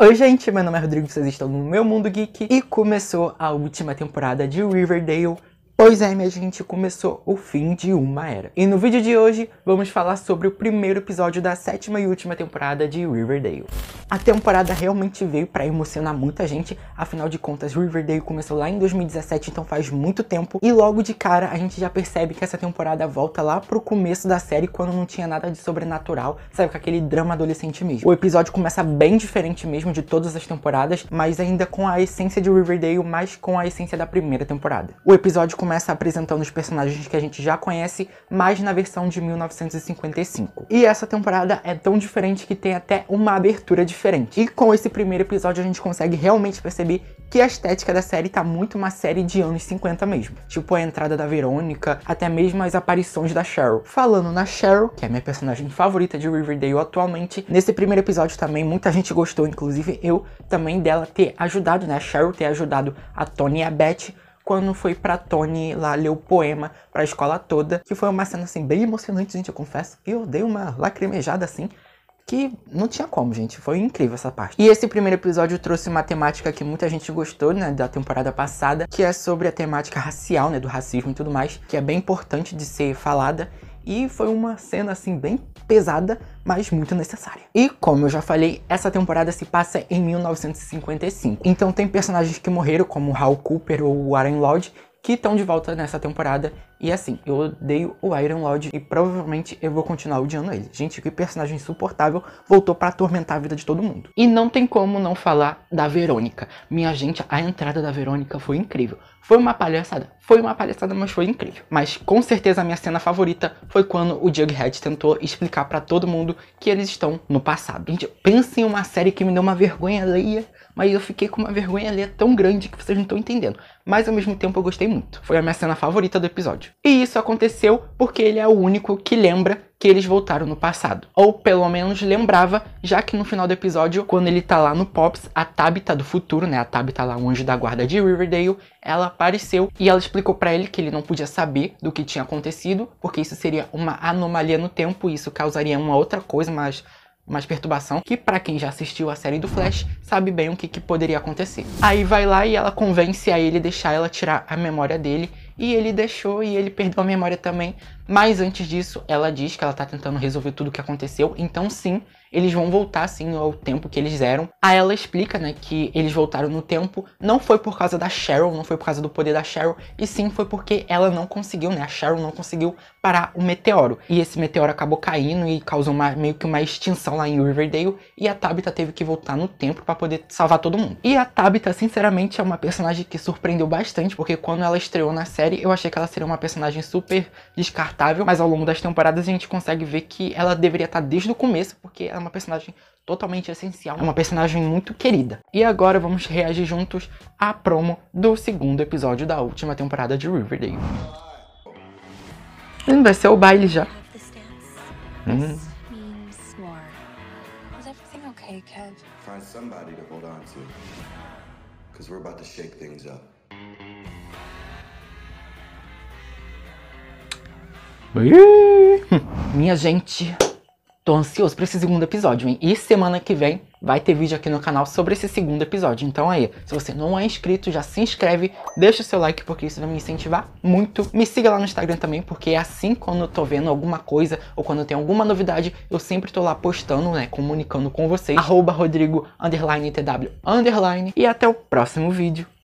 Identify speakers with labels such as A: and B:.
A: Oi gente, meu nome é Rodrigo, vocês estão no meu mundo geek e começou a última temporada de Riverdale Pois é, minha gente, começou o fim de uma era. E no vídeo de hoje, vamos falar sobre o primeiro episódio da sétima e última temporada de Riverdale. A temporada realmente veio para emocionar muita gente, afinal de contas, Riverdale começou lá em 2017, então faz muito tempo, e logo de cara a gente já percebe que essa temporada volta lá pro começo da série, quando não tinha nada de sobrenatural, sabe, com aquele drama adolescente mesmo. O episódio começa bem diferente mesmo de todas as temporadas, mas ainda com a essência de Riverdale, mas com a essência da primeira temporada. O episódio começa apresentando os personagens que a gente já conhece, mas na versão de 1955. E essa temporada é tão diferente que tem até uma abertura diferente. E com esse primeiro episódio a gente consegue realmente perceber que a estética da série tá muito uma série de anos 50 mesmo. Tipo a entrada da Verônica, até mesmo as aparições da Cheryl. Falando na Cheryl, que é minha personagem favorita de Riverdale atualmente, nesse primeiro episódio também muita gente gostou, inclusive eu, também dela ter ajudado, né? A Cheryl ter ajudado a Tony e a Beth quando foi pra Tony lá ler o poema pra escola toda, que foi uma cena assim bem emocionante, gente, eu confesso. Eu dei uma lacrimejada assim, que não tinha como, gente. Foi incrível essa parte. E esse primeiro episódio trouxe uma temática que muita gente gostou, né, da temporada passada, que é sobre a temática racial, né, do racismo e tudo mais, que é bem importante de ser falada. E foi uma cena assim bem pesada, mas muito necessária. E como eu já falei, essa temporada se passa em 1955. Então tem personagens que morreram, como Hal Cooper ou Warren Lodge, que estão de volta nessa temporada. E assim, eu odeio o Iron Lodge e provavelmente eu vou continuar odiando ele. Gente, que personagem insuportável voltou para atormentar a vida de todo mundo. E não tem como não falar da Verônica. Minha gente, a entrada da Verônica foi incrível. Foi uma palhaçada? Foi uma palhaçada, mas foi incrível. Mas com certeza a minha cena favorita foi quando o Jughead tentou explicar para todo mundo que eles estão no passado. Gente, pensem em uma série que me deu uma vergonha Leia mas eu fiquei com uma vergonha ali tão grande que vocês não estão entendendo. Mas ao mesmo tempo eu gostei muito. Foi a minha cena favorita do episódio. E isso aconteceu porque ele é o único que lembra que eles voltaram no passado. Ou pelo menos lembrava, já que no final do episódio, quando ele tá lá no Pops, a Tabitha tá do futuro, né, a Tabitha tá lá, longe da guarda de Riverdale, ela apareceu e ela explicou para ele que ele não podia saber do que tinha acontecido, porque isso seria uma anomalia no tempo e isso causaria uma outra coisa, mas mais perturbação, que para quem já assistiu a série do Flash, sabe bem o que, que poderia acontecer. Aí vai lá e ela convence a ele deixar ela tirar a memória dele, e ele deixou e ele perdeu a memória também, mas antes disso, ela diz que ela tá tentando resolver tudo o que aconteceu, então sim, eles vão voltar sim ao tempo que eles eram. Aí ela explica, né, que eles voltaram no tempo, não foi por causa da Cheryl, não foi por causa do poder da Cheryl, e sim foi porque ela não conseguiu, né, a Cheryl não conseguiu parar o meteoro. E esse meteoro acabou caindo e causou uma, meio que uma extinção lá em Riverdale, e a Tabitha teve que voltar no tempo para poder salvar todo mundo. E a Tabitha, sinceramente, é uma personagem que surpreendeu bastante, porque quando ela estreou na série, eu achei que ela seria uma personagem super descartada descartável, mas ao longo das temporadas a gente consegue ver que ela deveria estar tá desde o começo, porque ela é uma personagem totalmente essencial, é uma personagem muito querida. E agora vamos reagir juntos à promo do segundo episódio da última temporada de Riverdale. Hum, vai ser o baile já. Hum. Find somebody to hold on to, because we're about to shake things up. Minha gente, tô ansioso pra esse segundo episódio, hein? E semana que vem vai ter vídeo aqui no canal sobre esse segundo episódio. Então aí, se você não é inscrito, já se inscreve, deixa o seu like porque isso vai me incentivar muito. Me siga lá no Instagram também, porque é assim quando eu tô vendo alguma coisa ou quando tem alguma novidade, eu sempre tô lá postando, né, comunicando com vocês. Arroba Rodrigo, underline, TW, underline. E até o próximo vídeo.